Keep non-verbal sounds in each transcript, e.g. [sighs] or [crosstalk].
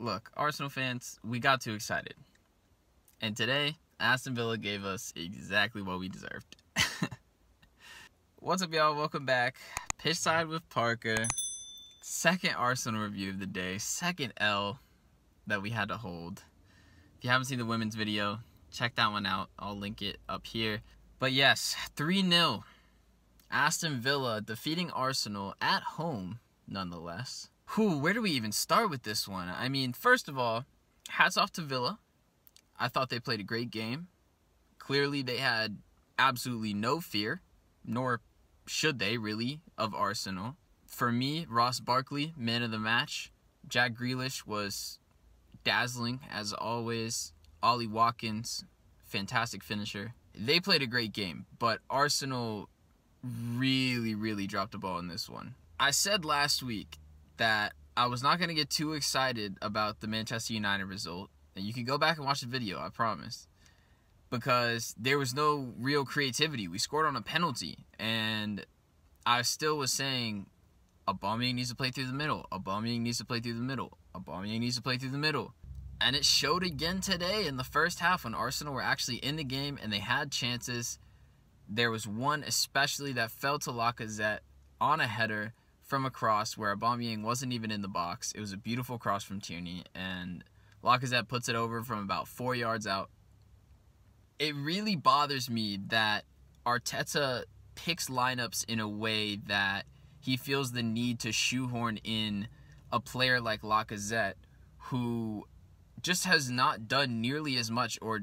look, Arsenal fans, we got too excited. And today, Aston Villa gave us exactly what we deserved. [laughs] What's up, y'all? Welcome back. Pitch side with Parker. Second Arsenal review of the day. Second L that we had to hold. If you haven't seen the women's video, check that one out. I'll link it up here. But yes, 3 0. Aston Villa defeating Arsenal at home, nonetheless who, where do we even start with this one? I mean, first of all, hats off to Villa. I thought they played a great game. Clearly, they had absolutely no fear, nor should they really, of Arsenal. For me, Ross Barkley, man of the match. Jack Grealish was dazzling as always. Ollie Watkins, fantastic finisher. They played a great game, but Arsenal really, really dropped the ball in this one. I said last week that I was not going to get too excited about the Manchester United result. And you can go back and watch the video, I promise. Because there was no real creativity. We scored on a penalty. And I still was saying, Aubameyang needs to play through the middle. Aubameyang needs to play through the middle. Aubameyang needs to play through the middle. And it showed again today in the first half when Arsenal were actually in the game and they had chances. There was one especially that fell to Lacazette on a header from a cross where Aubameyang wasn't even in the box. It was a beautiful cross from Tierney, and Lacazette puts it over from about four yards out. It really bothers me that Arteta picks lineups in a way that he feels the need to shoehorn in a player like Lacazette, who just has not done nearly as much or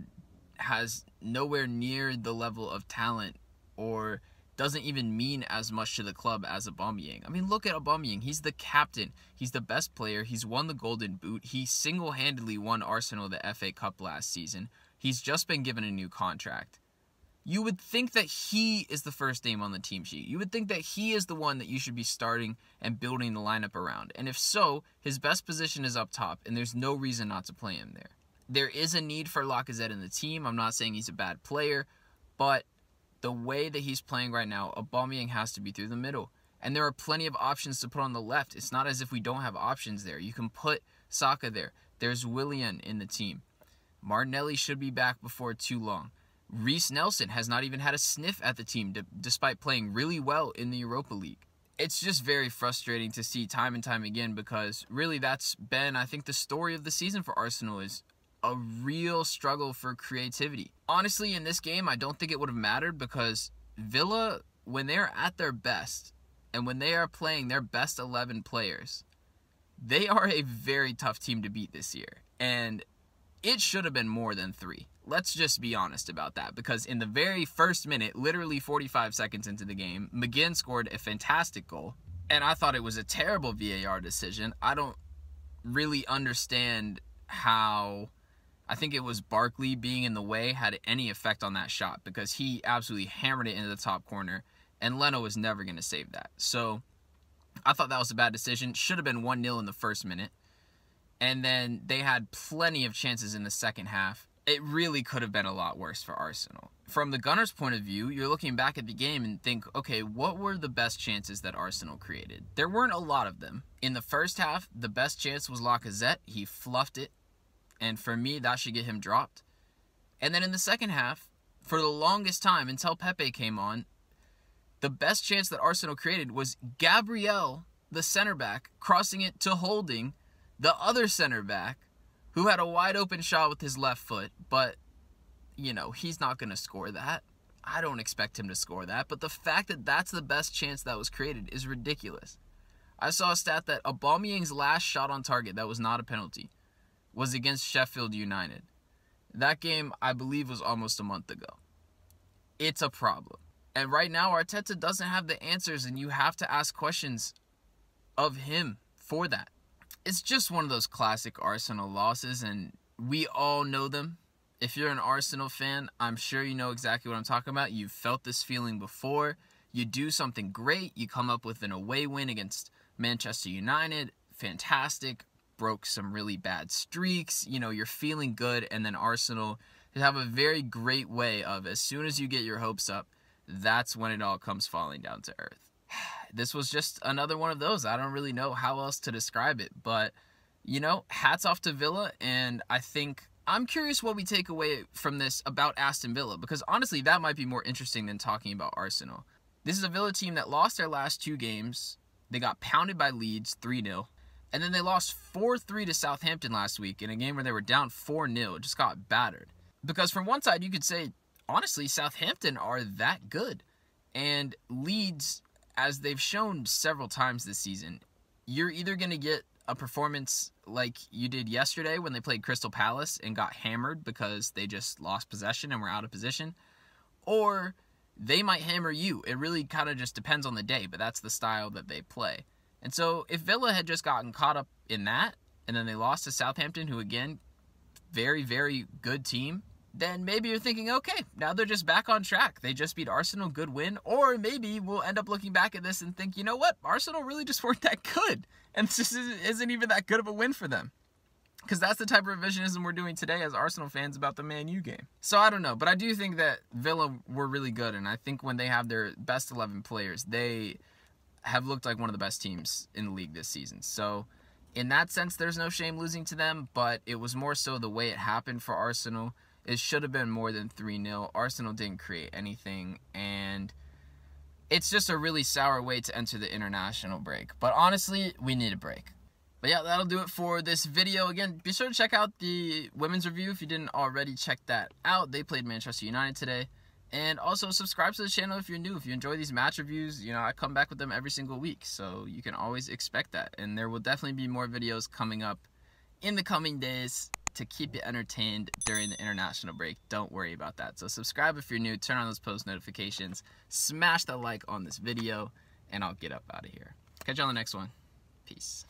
has nowhere near the level of talent or doesn't even mean as much to the club as Aubameyang. I mean, look at Aubameyang. He's the captain. He's the best player. He's won the Golden Boot. He single-handedly won Arsenal the FA Cup last season. He's just been given a new contract. You would think that he is the first name on the team sheet. You would think that he is the one that you should be starting and building the lineup around. And if so, his best position is up top, and there's no reason not to play him there. There is a need for Lacazette in the team. I'm not saying he's a bad player, but the way that he's playing right now, Aubameyang has to be through the middle. And there are plenty of options to put on the left. It's not as if we don't have options there. You can put Saka there. There's Willian in the team. Martinelli should be back before too long. Reese Nelson has not even had a sniff at the team despite playing really well in the Europa League. It's just very frustrating to see time and time again because really that's been I think the story of the season for Arsenal is a real struggle for creativity. Honestly, in this game, I don't think it would have mattered because Villa, when they're at their best and when they are playing their best 11 players, they are a very tough team to beat this year. And it should have been more than three. Let's just be honest about that because in the very first minute, literally 45 seconds into the game, McGinn scored a fantastic goal. And I thought it was a terrible VAR decision. I don't really understand how I think it was Barkley being in the way had any effect on that shot because he absolutely hammered it into the top corner, and Leno was never going to save that. So I thought that was a bad decision. Should have been 1 0 in the first minute. And then they had plenty of chances in the second half. It really could have been a lot worse for Arsenal. From the Gunners' point of view, you're looking back at the game and think, okay, what were the best chances that Arsenal created? There weren't a lot of them. In the first half, the best chance was Lacazette. He fluffed it and for me, that should get him dropped. And then in the second half, for the longest time until Pepe came on, the best chance that Arsenal created was Gabriel, the center back, crossing it to holding the other center back who had a wide open shot with his left foot, but you know, he's not going to score that. I don't expect him to score that, but the fact that that's the best chance that was created is ridiculous. I saw a stat that Aubameyang's last shot on target that was not a penalty was against Sheffield United. That game, I believe, was almost a month ago. It's a problem. And right now, Arteta doesn't have the answers, and you have to ask questions of him for that. It's just one of those classic Arsenal losses, and we all know them. If you're an Arsenal fan, I'm sure you know exactly what I'm talking about. You've felt this feeling before. You do something great, you come up with an away win against Manchester United, fantastic, broke some really bad streaks. You know, you're feeling good, and then Arsenal have a very great way of as soon as you get your hopes up, that's when it all comes falling down to earth. [sighs] This was just another one of those. I don't really know how else to describe it, but you know, hats off to Villa, and I think I'm curious what we take away from this about Aston Villa because honestly, that might be more interesting than talking about Arsenal. This is a Villa team that lost their last two games. They got pounded by Leeds 3 0. And then they lost 4 3 to Southampton last week in a game where they were down 4 0, just got battered. Because from one side, you could say, honestly, Southampton are that good. And Leeds, as they've shown several times this season, you're either going to get a performance like you did yesterday when they played Crystal Palace and got hammered because they just lost possession and were out of position, or they might hammer you. It really kind of just depends on the day, but that's the style that they play. And so if Villa had just gotten caught up in that, and then they lost to Southampton, who again, very, very good team, then maybe you're thinking, okay, now they're just back on track. They just beat Arsenal, good win. Or maybe we'll end up looking back at this and think, you know what? Arsenal really just [laughs] weren't that good. And this isn't even that good of a win for them. Because that's the type of revisionism we're doing today as Arsenal fans about the Man U game. So I don't know, but I do think that Villa were really good. And I think when they have their best 11 players, they have looked like one of the best teams in the league this season. So in that sense, there's no shame losing to them, but it was more so the way it happened for Arsenal. It should have been more than 3 0. Arsenal didn't create anything, and it's just a really sour way to enter the international break. But honestly, we need a break. But yeah, that'll do it for this video. Again, be sure to check out the women's review if you didn't already check that out. They played Manchester United today. And also subscribe to the channel if you're new. If you enjoy these match reviews, you know, I come back with them every single week. So you can always expect that. And there will definitely be more videos coming up in the coming days to keep you entertained during the international break. Don't worry about that. So subscribe if you're new, turn on those post notifications, smash that like on this video, and I'll get up out of here. Catch you on the next one. Peace.